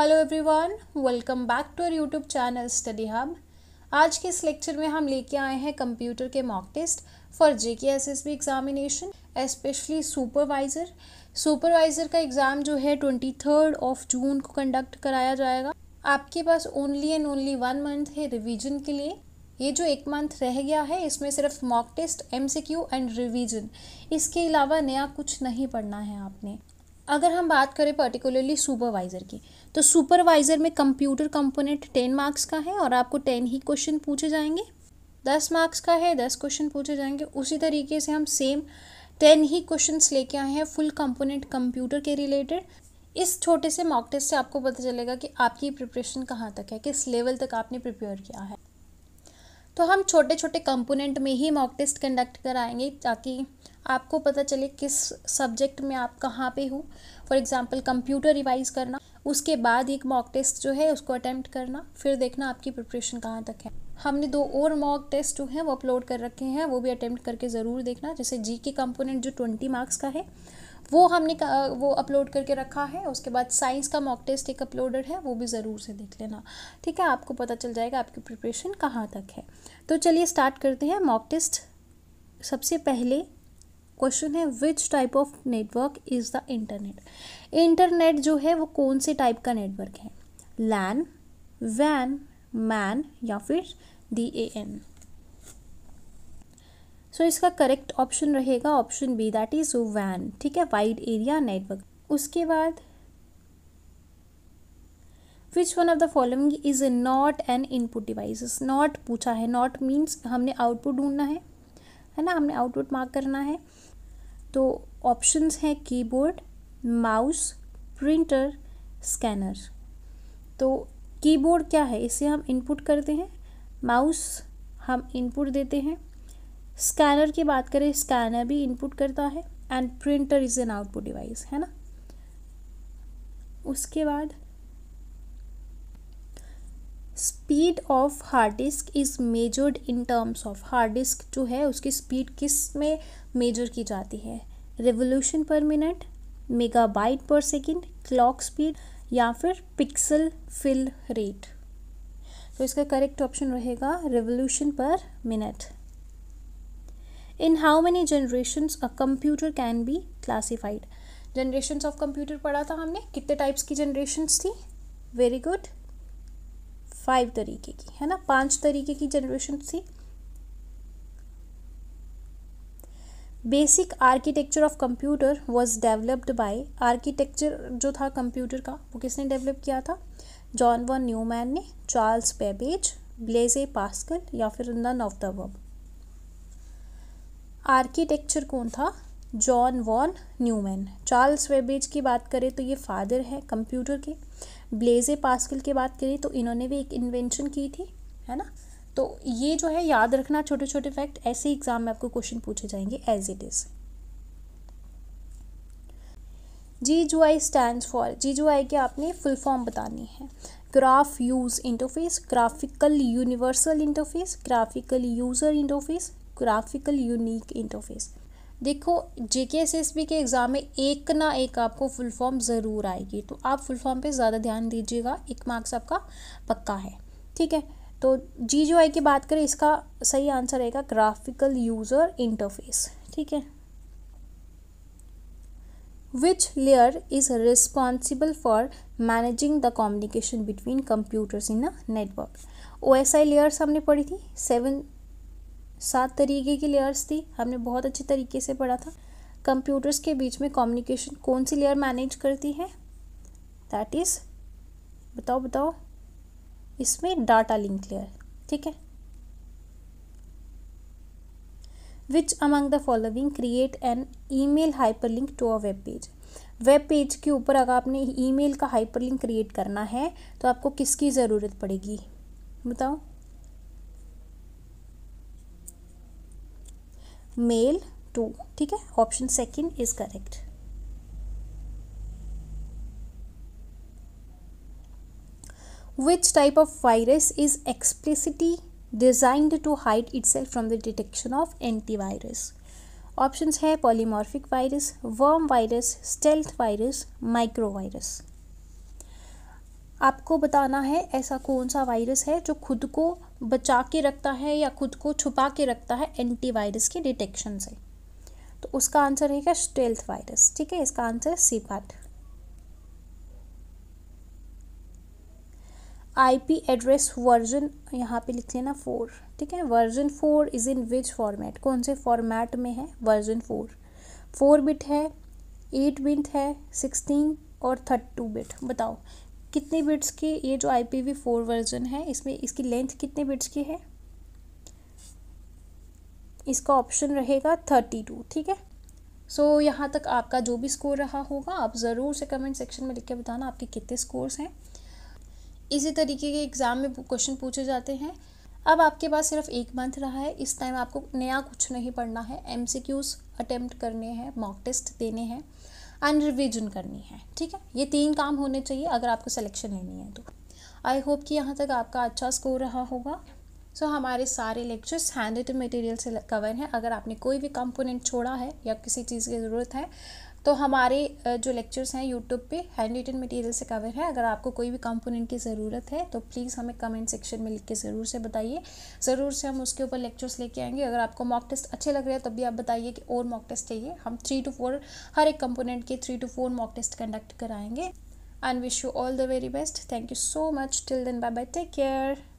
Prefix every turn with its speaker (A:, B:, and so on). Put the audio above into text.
A: hello everyone welcome back to our YouTube channel study hub आज के इस lecture में हम लेके आए हैं कंप्यूटर के mock test for J K S S B examination especially supervisor supervisor का एग्ज़ाम जो है ट्वेंटी थर्ड ऑफ जून को कंडक्ट कराया जाएगा आपके पास only and only one month है रिवीजन के लिए ये जो एक मंथ रह गया है इसमें सिर्फ mock test Q and revision इसके अलावा नया कुछ नहीं पढ़ना है आपने अगर हम बात करें पर्टिकुलरली सुपरवाइज़र की तो सुपरवाइज़र में कंप्यूटर कंपोनेंट टेन मार्क्स का है और आपको टेन ही क्वेश्चन पूछे जाएंगे दस मार्क्स का है दस क्वेश्चन पूछे जाएंगे उसी तरीके से हम सेम टेन ही क्वेश्चन लेके आए हैं फुल कंपोनेंट कंप्यूटर के रिलेटेड इस छोटे से मॉक टेस्ट से आपको पता चलेगा कि आपकी प्रिपरेशन कहाँ तक है किस लेवल तक आपने प्रिपेयर किया है तो हम छोटे छोटे कंपोनेंट में ही मॉक टेस्ट कंडक्ट कराएंगे ताकि आपको पता चले किस सब्जेक्ट में आप कहाँ पे हो फॉर एग्ज़ाम्पल कंप्यूटर रिवाइज करना उसके बाद एक मॉक टेस्ट जो है उसको अटैम्प्ट करना फिर देखना आपकी प्रिपरेशन कहाँ तक है हमने दो और मॉक टेस्ट जो हैं वो अपलोड कर रखे हैं वो भी अटैम्प्ट करके ज़रूर देखना जैसे जी के कम्पोनेंट जो ट्वेंटी मार्क्स का है वो हमने वो अपलोड करके रखा है उसके बाद साइंस का मॉक टेस्ट एक अपलोडेड है वो भी ज़रूर से देख लेना ठीक है आपको पता चल जाएगा आपकी प्रिपरेशन कहाँ तक है तो चलिए स्टार्ट करते हैं मॉक टेस्ट सबसे पहले क्वेश्चन है which type of network is the internet internet जो है वो कौन से टाइप का नेटवर्क है लैन वैन मैन या फिर D A N so so, इसका करेक्ट ऑप्शन रहेगा ऑप्शन बी दैट इज़ वैन ठीक है वाइड एरिया नेटवर्क उसके बाद which one of the following is not an input device not पूछा है नॉट मीन्स हमने आउटपुट ढूंढना है है ना हमने आउटपुट मार्क करना है तो ऑप्शंस हैं कीबोर्ड माउस प्रिंटर स्कैनर तो कीबोर्ड क्या है इसे हम इनपुट करते हैं माउस हम इनपुट देते हैं स्कैनर की बात करें स्कैनर भी इनपुट करता है and printer is an output device है ना उसके बाद speed of hard disk is measured in terms of hard disk जो है उसकी स्पीड किस में मेजर की जाती है revolution per minute megabyte per second clock speed या फिर पिक्सल फिल रेट तो इसका करेक्ट ऑप्शन रहेगा revolution per minute in how many generations a computer can be classified generations of computer पढ़ा था हमने कितने टाइप्स की जनरेशन्स थी वेरी गुड फाइव तरीके की है ना पांच तरीके की जनरेशन थी basic architecture of computer was developed by architecture जो था कंप्यूटर का वो किसने डेवलप किया था जॉन वन न्यूमैन ने चार्ल्स बेबेज ब्लेजे पास्कल या फिर none of the above architecture कौन था John von Neumann Charles Babbage की बात करें तो ये फादर है कंप्यूटर के ब्लेजे पास्कल की बात करें तो इन्होंने भी एक इन्वेंशन की थी है ना तो ये जो है याद रखना छोटे छोटे फैक्ट ऐसे एग्जाम में आपको क्वेश्चन पूछे जाएंगे एज इट इज़ जी जो आई स्टैंड फॉर जी जो आई की आपने फुल फॉर्म बतानी है graph use interface graphical universal interface graphical user interface graphical unique interface देखो J K S S B के एग्ज़ाम में एक ना एक आपको फुल फॉर्म ज़रूर आएगी तो आप फुल फॉर्म पे ज़्यादा ध्यान दीजिएगा एक मार्क्स आपका पक्का है ठीक है तो जी जो आई की बात करें इसका सही आंसर रहेगा ग्राफिकल यूज़र इंटरफेस ठीक है which layer is responsible for managing the communication between computers in a network O S I layers हमने पढ़ी थी सेवन सात तरीके की लेयर्स थी हमने बहुत अच्छे तरीके से पढ़ा था कंप्यूटर्स के बीच में कम्युनिकेशन कौन सी लेयर मैनेज करती है दैट इज़ बताओ बताओ इसमें डाटा लिंक लेयर ठीक है which among the following create an email hyperlink to a web page web page के ऊपर अगर आपने ईमेल का हाइपरलिंक क्रिएट करना है तो आपको किसकी ज़रूरत पड़ेगी बताओ मेल टू ठीक है option second is correct which type of virus is is designed to hide itself from the detection of antivirus options है polymorphic virus worm virus stealth virus micro virus आपको बताना है ऐसा कौन सा virus है जो खुद को बचा के रखता है या खुद को छुपा के रखता है एंटीवायरस के डिटेक्शन से तो उसका आंसर रहेगा स्टेल्थ वायरस ठीक है इसका answer C part IP address version यहाँ पे लिख लेना फोर ठीक है version four is in which format कौन से फॉर्मेट में है वर्जन फोर फोर बिट है एट बिट है सिक्सटीन और थर्ट टू बिट बताओ कितने बिट्स की ये जो I P V four version है इसमें इसकी लेंथ कितने बिट्स की है इसका ऑप्शन रहेगा थर्टी टू ठीक है सो so, यहाँ तक आपका जो भी स्कोर रहा होगा आप ज़रूर से कमेंट सेक्शन में लिख के बताना आपके कितने स्कोर्स हैं इसी तरीके के एग्ज़ाम में क्वेश्चन पूछे जाते हैं अब आपके पास सिर्फ एक मंथ रहा है इस टाइम आपको नया कुछ नहीं पढ़ना है एम सी क्यूज़ अटैम्प्ट करने हैं मॉक टेस्ट देने हैं एंड रिविजन करनी है ठीक है ये तीन काम होने चाहिए अगर आपको सिलेक्शन लेनी है तो आई होप कि यहाँ तक आपका अच्छा स्कोर रहा होगा सो so, हमारे सारे लेक्चर्स हैंड रिटन मटेरियल से कवर हैं अगर आपने कोई भी कंपोनेंट छोड़ा है या किसी चीज़ की ज़रूरत है तो हमारे जो लेक्चर्स हैं यूट्यूब पे हैंड रिटन मटेरियल से कवर है अगर आपको कोई भी कंपोनेंट की ज़रूरत है तो प्लीज़ हमें कमेंट सेक्शन में लिख के ज़रूर से बताइए ज़रूर से हम उसके ऊपर लेक्चर्स लेके आएंगे अगर आपको मॉक टेस्ट अच्छे लग रहे हैं तब भी आप बताइए कि और मॉक टेस्ट चाहिए हम थ्री टू फोर हर एक कंपोनेंट के three two four mock test conduct कराएंगे and wish you all the very best thank you so much till then bye bye take care